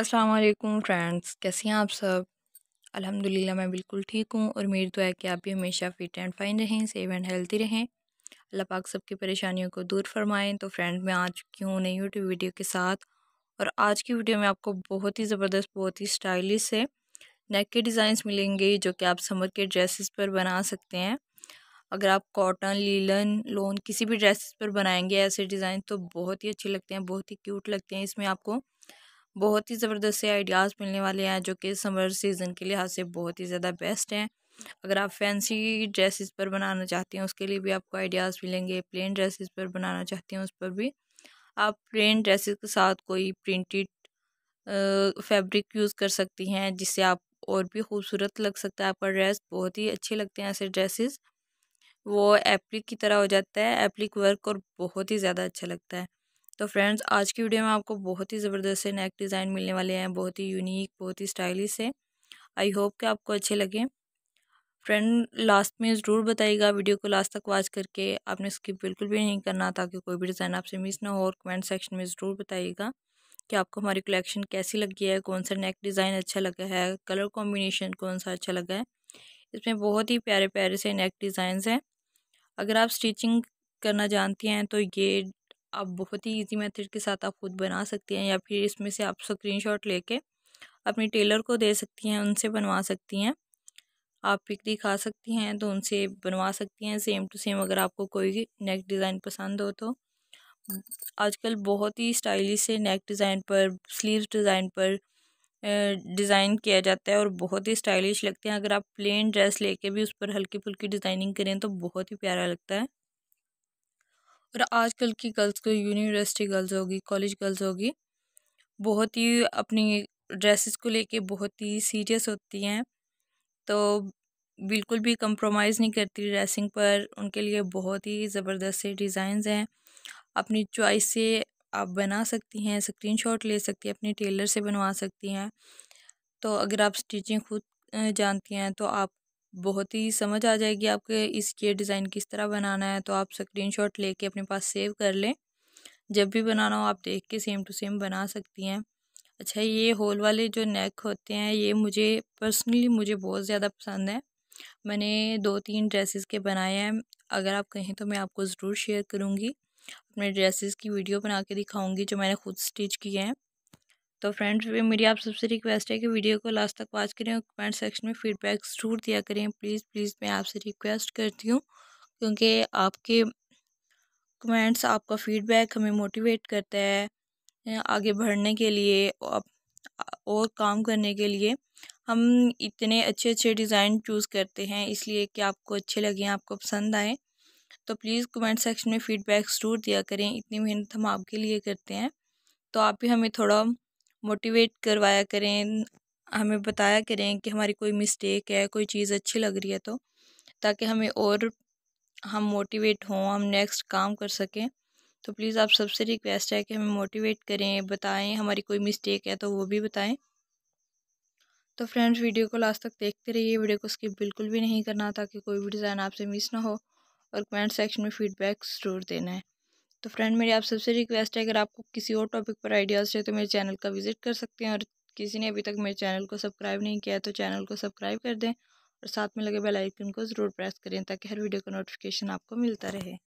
अस्सलाम वालेकुम फ्रेंड्स कैसे हैं आप सब अल्हम्दुलिल्लाह मैं बिल्कुल ठीक हूँ और मेरी दुआ है कि आप भी हमेशा फ़िट एंड फाइन रहें सेफ एंड हेल्थी रहें अल्लाह पाक सबकी परेशानियों को दूर फरमाएं तो फ्रेंड मैं आ चुकी हूँ नई यूट्यूब वीडियो के साथ और आज की वीडियो में आपको बहुत ही ज़बरदस्त बहुत ही स्टाइलिश से नेक के डिज़ाइंस मिलेंगे जो कि आप समर के ड्रेसेस पर बना सकते हैं अगर आप कॉटन लीलन लोन किसी भी ड्रेसेस पर बनाएंगे ऐसे डिज़ाइन तो बहुत ही अच्छे लगते हैं बहुत ही क्यूट लगते हैं इसमें आपको बहुत ही ज़बरदस्त से आइडियाज़ मिलने वाले हैं जो कि समर सीज़न के लिहाज से बहुत ही ज़्यादा बेस्ट हैं अगर आप फैंसी ड्रेसेस पर बनाना चाहते हैं उसके लिए भी आपको आइडियाज़ मिलेंगे प्लेन ड्रेसेस पर बनाना चाहते हैं उस पर भी आप प्लेन ड्रेसेस के साथ कोई प्रिंटेड फैब्रिक यूज़ कर सकती हैं जिससे आप और भी खूबसूरत लग सकता है आपका ड्रेस बहुत ही अच्छे लगते हैं ऐसे ड्रेसेस वो एप्लिक की तरह हो जाता है एप्लिक वर्क और बहुत ही ज़्यादा अच्छा लगता है तो फ्रेंड्स आज की वीडियो में आपको बहुत ही ज़बरदस्त से नेक डिज़ाइन मिलने वाले हैं बहुत ही यूनिक बहुत ही स्टाइलिश है आई होप कि आपको अच्छे लगे फ्रेंड लास्ट में ज़रूर बताइएगा वीडियो को लास्ट तक वॉच करके आपने स्किप बिल्कुल भी नहीं करना ताकि कोई भी डिज़ाइन आपसे मिस ना हो और कमेंट सेक्शन में ज़रूर बताइएगा कि आपको हमारी कलेक्शन कैसी लगी है कौन सा नेक डिज़ाइन अच्छा लगा है कलर कॉम्बिनेशन कौन सा अच्छा लगा है इसमें बहुत ही प्यारे प्यारे से नेक डिज़ाइन हैं अगर आप स्टिचिंग करना जानती हैं तो ये आप बहुत ही इजी मेथड के साथ आप खुद बना सकती हैं या फिर इसमें से आप स्क्रीनशॉट लेके अपने टेलर को दे सकती हैं उनसे बनवा सकती हैं आप पिक दिखा सकती हैं तो उनसे बनवा सकती हैं सेम टू सेम अगर आपको कोई नेक डिज़ाइन पसंद हो तो आजकल बहुत ही स्टाइलिश से नेक डिज़ाइन पर स्लीव डिज़ाइन पर डिज़ाइन किया जाता है और बहुत ही स्टाइलिश लगते हैं अगर आप प्लेन ड्रेस लेके भी उस पर हल्की फुल्की डिज़ाइनिंग करें तो बहुत ही प्यारा लगता है पर आजकल की गर्ल्स को यूनिवर्सिटी गर्ल्स होगी कॉलेज गर्ल्स होगी बहुत ही अपनी ड्रेसेस को लेके बहुत ही सीरियस होती हैं तो बिल्कुल भी कंप्रोमाइज़ नहीं करती ड्रेसिंग पर उनके लिए बहुत ही ज़बरदस्त से डिज़ाइंस हैं अपनी चॉइस से आप बना सकती हैं स्क्रीनशॉट ले सकती हैं अपने टेलर से बनवा सकती हैं तो अगर आप स्टिचिंग खुद जानती हैं तो आप बहुत ही समझ आ जाएगी आपके इस ये डिज़ाइन किस तरह बनाना है तो आप स्क्रीनशॉट लेके अपने पास सेव कर लें जब भी बनाना हो आप देख के सेम टू सेम बना सकती हैं अच्छा ये होल वाले जो नेक होते हैं ये मुझे पर्सनली मुझे बहुत ज़्यादा पसंद है मैंने दो तीन ड्रेसेस के बनाए हैं अगर आप कहें तो मैं आपको ज़रूर शेयर करूँगी अपने ड्रेसेस की वीडियो बना के दिखाऊँगी जो मैंने खुद स्टिच किए हैं तो फ्रेंड्स मेरी आप सबसे रिक्वेस्ट है कि वीडियो को लास्ट तक वॉच करें और कमेंट सेक्शन में फीडबैक ज़रूर दिया करें प्लीज़ प्लीज़ मैं आपसे रिक्वेस्ट करती हूँ क्योंकि आपके कमेंट्स आपका फीडबैक हमें मोटिवेट करता है आगे बढ़ने के लिए और काम करने के लिए हम इतने अच्छे अच्छे डिज़ाइन चूज़ करते हैं इसलिए कि आपको अच्छे लगें आपको पसंद आए तो प्लीज़ कमेंट सेक्शन में फ़ीडबैक ज़रूर दिया करें इतनी मेहनत हम आपके लिए करते हैं तो आप भी हमें थोड़ा मोटिवेट करवाया करें हमें बताया करें कि हमारी कोई मिस्टेक है कोई चीज़ अच्छी लग रही है तो ताकि हमें और हम मोटिवेट हों हम नेक्स्ट काम कर सकें तो प्लीज़ आप सबसे रिक्वेस्ट है कि हमें मोटिवेट करें बताएं हमारी कोई मिस्टेक है तो वो भी बताएं तो फ्रेंड्स वीडियो को लास्ट तक देखते रहिए वीडियो को स्किप बिल्कुल भी नहीं करना ताकि कोई भी डिज़ाइन आपसे मिस ना हो और कमेंट सेक्शन में फ़ीडबैक ज़रूर देना है तो फ्रेंड मेरी आप सबसे रिक्वेस्ट है अगर आपको किसी और टॉपिक पर आइडियाज़ चाहिए तो मेरे चैनल का विज़िट कर सकते हैं और किसी ने अभी तक मेरे चैनल को सब्सक्राइब नहीं किया है तो चैनल को सब्सक्राइब कर दें और साथ में लगे बेल आइकन को ज़रूर प्रेस करें ताकि हर वीडियो का नोटिफिकेशन आपको मिलता रहे